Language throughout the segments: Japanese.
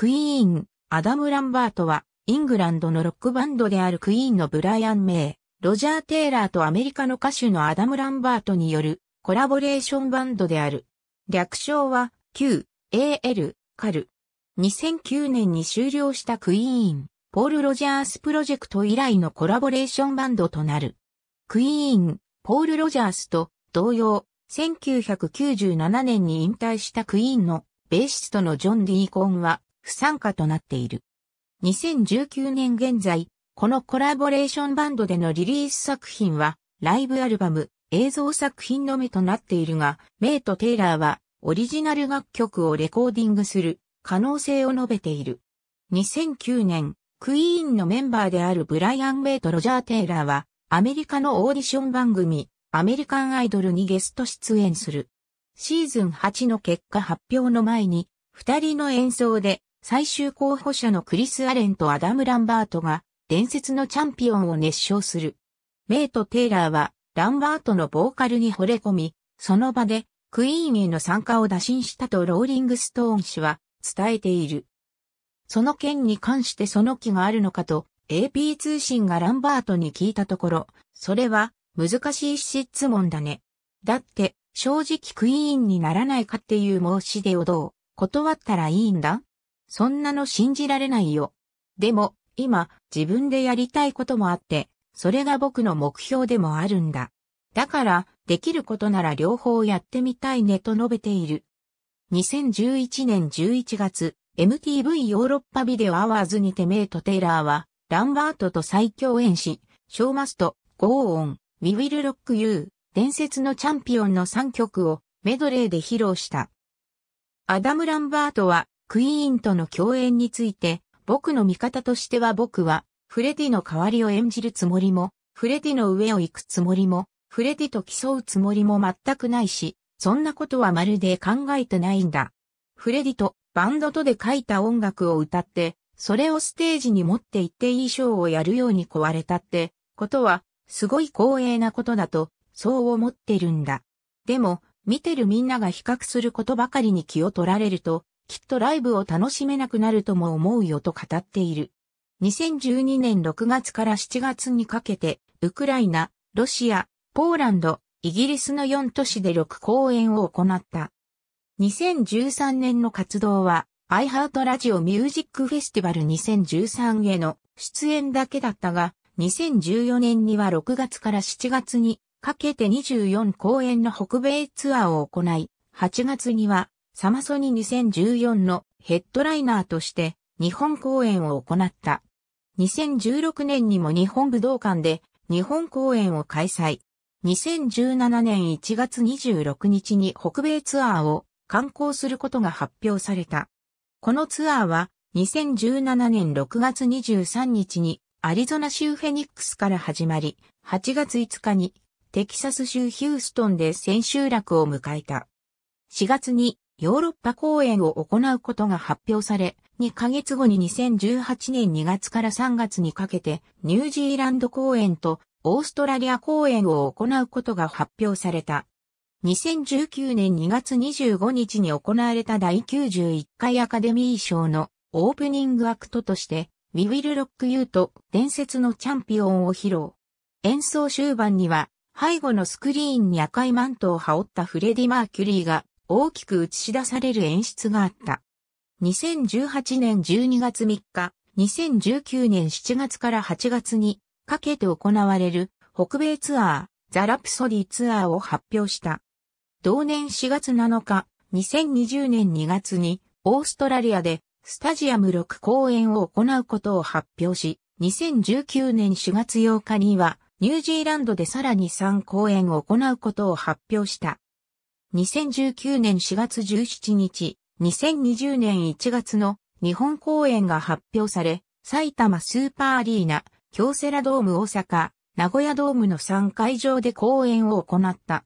クイーン、アダム・ランバートは、イングランドのロックバンドであるクイーンのブライアン・メイ、ロジャー・テイラーとアメリカの歌手のアダム・ランバートによるコラボレーションバンドである。略称は QAL カル。2009年に終了したクイーン、ポール・ロジャースプロジェクト以来のコラボレーションバンドとなる。クイーン、ポール・ロジャースと同様、1997年に引退したクイーンのベーシストのジョン・ディーコンは不参加となっている。2019年現在、このコラボレーションバンドでのリリース作品は、ライブアルバム、映像作品のみとなっているが、メイとテイラーは、オリジナル楽曲をレコーディングする可能性を述べている。2009年、クイーンのメンバーであるブライアン・メイとロジャー・テイラーは、アメリカのオーディション番組、アメリカンアイドルにゲスト出演する。シーズン8の結果発表の前に、二人の演奏で最終候補者のクリス・アレンとアダム・ランバートが伝説のチャンピオンを熱唱する。メイト・テイラーはランバートのボーカルに惚れ込み、その場でクイーンへの参加を打診したとローリング・ストーン氏は伝えている。その件に関してその気があるのかと AP 通信がランバートに聞いたところ、それは難しい質問だね。だって正直クイーンにならないかっていう申し出をどう断ったらいいんだそんなの信じられないよ。でも、今、自分でやりたいこともあって、それが僕の目標でもあるんだ。だから、できることなら両方やってみたいねと述べている。2011年11月、MTV ヨーロッパビデオアワーズにてメイト・テイラーは、ランバートと再共演し、ショーマスト、ゴーオン、ウィウィル・ロック・ユー、伝説のチャンピオンの3曲をメドレーで披露した。アダム・ランバートはクイーンとの共演について、僕の味方としては僕は、フレディの代わりを演じるつもりも、フレディの上を行くつもりも、フレディと競うつもりも全くないし、そんなことはまるで考えてないんだ。フレディとバンドとで書いた音楽を歌って、それをステージに持って行っていいショーをやるように壊れたってことは、すごい光栄なことだと、そう思ってるんだ。でも、見てるみんなが比較することばかりに気を取られると、きっとライブを楽しめなくなるとも思うよと語っている。2012年6月から7月にかけて、ウクライナ、ロシア、ポーランド、イギリスの4都市で6公演を行った。2013年の活動は、アイハートラジオミュージックフェスティバル2013への出演だけだったが、2014年には6月から7月にかけて24公演の北米ツアーを行い、8月にはサマソニ2014のヘッドライナーとして日本公演を行った。2016年にも日本武道館で日本公演を開催。2017年1月26日に北米ツアーを観光することが発表された。このツアーは2017年6月23日にアリゾナ州フェニックスから始まり、8月5日にテキサス州ヒューストンで千秋楽を迎えた。4月にヨーロッパ公演を行うことが発表され、2ヶ月後に2018年2月から3月にかけて、ニュージーランド公演とオーストラリア公演を行うことが発表された。2019年2月25日に行われた第91回アカデミー賞のオープニングアクトとして、We Will Rock You と伝説のチャンピオンを披露。演奏終盤には、背後のスクリーンに赤いマントを羽織ったフレディ・マーキュリーが大きく映し出される演出があった。2018年12月3日、2019年7月から8月にかけて行われる北米ツアー、ザ・ラプソディツアーを発表した。同年4月7日、2020年2月にオーストラリアでスタジアム6公演を行うことを発表し、2019年4月8日にはニュージーランドでさらに3公演を行うことを発表した。2019年4月17日、2020年1月の日本公演が発表され、埼玉スーパーアリーナ、京セラドーム大阪、名古屋ドームの3会場で公演を行った。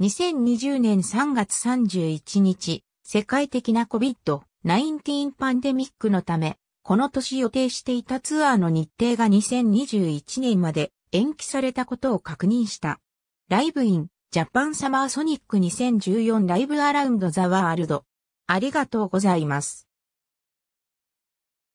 2020年3月31日、世界的な COVID-19 パンデミックのため、この年予定していたツアーの日程が2021年まで延期されたことを確認した。ライブインジャパンサマーソニック2014ライブアラウンドザワールド。ありがとうございます。